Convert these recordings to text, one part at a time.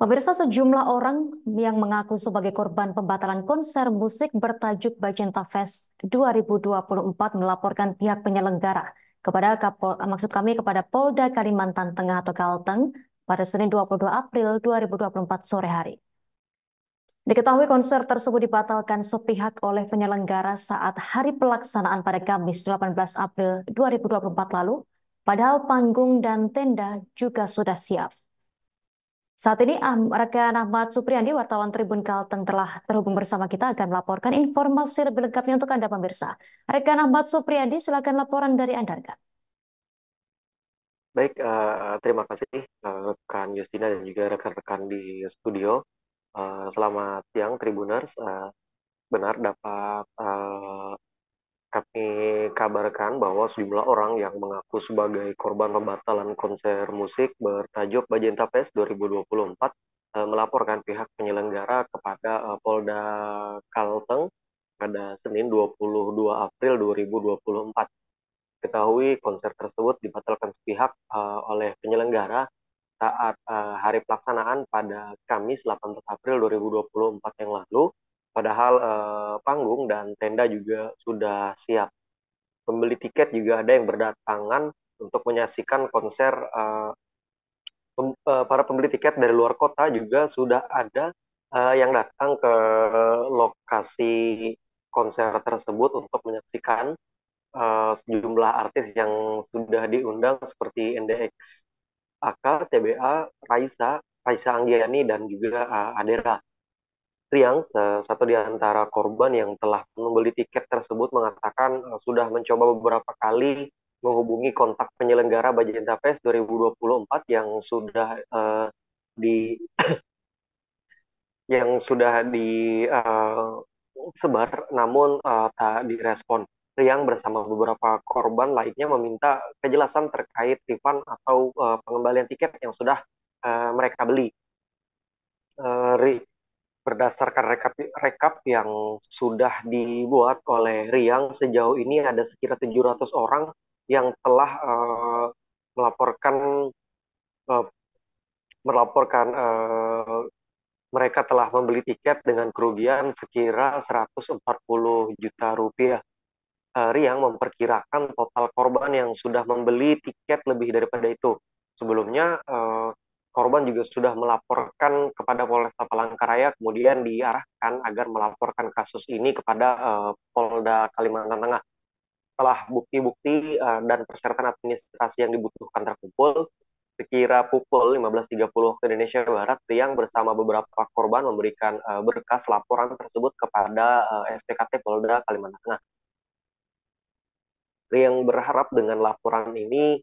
Pemirsa sejumlah orang yang mengaku sebagai korban pembatalan konser musik bertajuk Bajenta Fest 2024 melaporkan pihak penyelenggara kepada Kapol, maksud kami kepada Polda Kalimantan Tengah atau Kalteng pada Senin 22 April 2024 sore hari. Diketahui konser tersebut dibatalkan sepihak oleh penyelenggara saat hari pelaksanaan pada Kamis 18 April 2024 lalu, padahal panggung dan tenda juga sudah siap. Saat ini ah, rekan Ahmad Supriyandi, wartawan Tribun Kalteng telah terhubung bersama kita akan melaporkan informasi lebih lengkapnya untuk Anda pemirsa. Rekan Ahmad Supriyandi, silakan laporan dari Anda rekan. Baik, uh, terima kasih uh, rekan Justina dan juga rekan-rekan di studio. Uh, selamat siang Tribuners. Uh, benar dapat uh, kami kabarkan bahwa sejumlah orang yang mengaku sebagai korban pembatalan konser musik bertajuk Bajenta Fest 2024 melaporkan pihak penyelenggara kepada eh, Polda Kalteng pada Senin 22 April 2024. Ketahui konser tersebut dibatalkan sepihak eh, oleh penyelenggara saat eh, hari pelaksanaan pada Kamis 18 April 2024 yang lalu Padahal eh, panggung dan tenda juga sudah siap. Pembeli tiket juga ada yang berdatangan untuk menyaksikan konser. Eh, pem, eh, para pembeli tiket dari luar kota juga sudah ada eh, yang datang ke lokasi konser tersebut untuk menyaksikan eh, sejumlah artis yang sudah diundang seperti NDX AK, TBA, Raisa, Raisa Anggiani dan juga eh, Adera. Riang, satu di antara korban yang telah membeli tiket tersebut mengatakan ah, sudah mencoba beberapa kali menghubungi kontak penyelenggara Bajenta Fest 2024 yang sudah uh, di yang sudah disebar eh, uh, namun uh, tak direspon. Riang bersama beberapa korban lainnya meminta kejelasan terkait refund atau uh, pengembalian tiket yang sudah uh, mereka beli. Uh, berdasarkan rekap, rekap yang sudah dibuat oleh Riang sejauh ini ada sekitar 700 orang yang telah uh, melaporkan uh, melaporkan uh, mereka telah membeli tiket dengan kerugian sekira 140 juta rupiah. Riang memperkirakan total korban yang sudah membeli tiket lebih daripada itu. Sebelumnya uh, korban juga sudah melaporkan kepada Polresta Palangkaraya, kemudian diarahkan agar melaporkan kasus ini kepada uh, Polda Kalimantan Tengah. Setelah bukti-bukti uh, dan persyaratan administrasi yang dibutuhkan terkumpul, sekira pukul 15.30 waktu Indonesia Barat, yang bersama beberapa korban memberikan uh, berkas laporan tersebut kepada uh, SPKT Polda Kalimantan Tengah. Yang berharap dengan laporan ini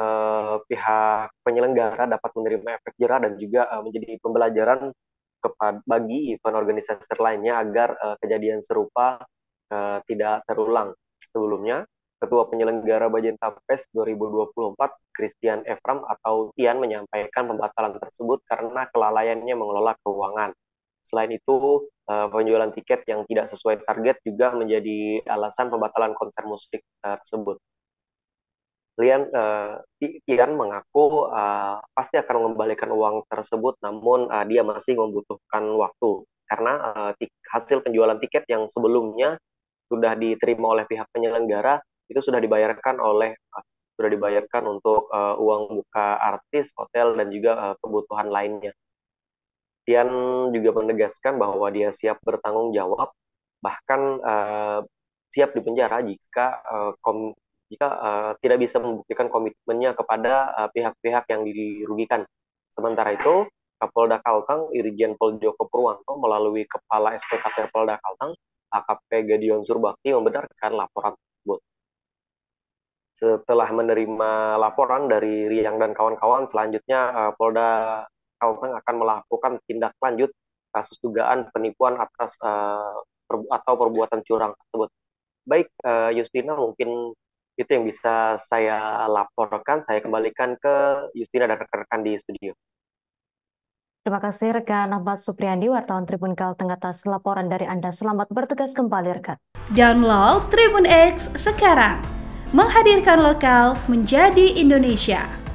uh, pihak penyelenggara dapat menerima efek jerah dan juga uh, menjadi pembelajaran kepada bagi event organisator lainnya agar uh, kejadian serupa uh, tidak terulang. Sebelumnya, Ketua Penyelenggara Bajen Tapes 2024 Christian Efram atau Tian menyampaikan pembatalan tersebut karena kelalaiannya mengelola keuangan. Selain itu, penjualan tiket yang tidak sesuai target juga menjadi alasan pembatalan konser musik tersebut. Lian uh, Kian mengaku uh, pasti akan mengembalikan uang tersebut, namun uh, dia masih membutuhkan waktu karena uh, hasil penjualan tiket yang sebelumnya sudah diterima oleh pihak penyelenggara itu sudah dibayarkan oleh uh, sudah dibayarkan untuk uh, uang muka artis, hotel dan juga uh, kebutuhan lainnya. Tian juga menegaskan bahwa dia siap bertanggung jawab bahkan uh, siap dipenjara jika uh, kom jika uh, tidak bisa membuktikan komitmennya kepada eh, pihak-pihak uh, yang dirugikan. Sementara itu, Kapolda Kalteng Irjen Pol Joko Purwanto melalui Kepala SPKP Polda Kalteng AKP Gadion Surbakti membenarkan laporan tersebut. Setelah menerima laporan dari Riang dan kawan-kawan, selanjutnya uh, Polda Kalteng akan melakukan tindak lanjut kasus dugaan penipuan atas uh, atau perbuatan curang tersebut. Baik, uh, Justina, mungkin itu yang bisa saya laporkan saya kembalikan ke Justina dan rekan-rekan di studio Terima kasih rekan Ahmad Supriyandi, wartawan Tribun Kalteng atas laporan dari Anda. Selamat bertugas kembali rekan. Download Tribun X sekarang. Menghadirkan lokal menjadi Indonesia.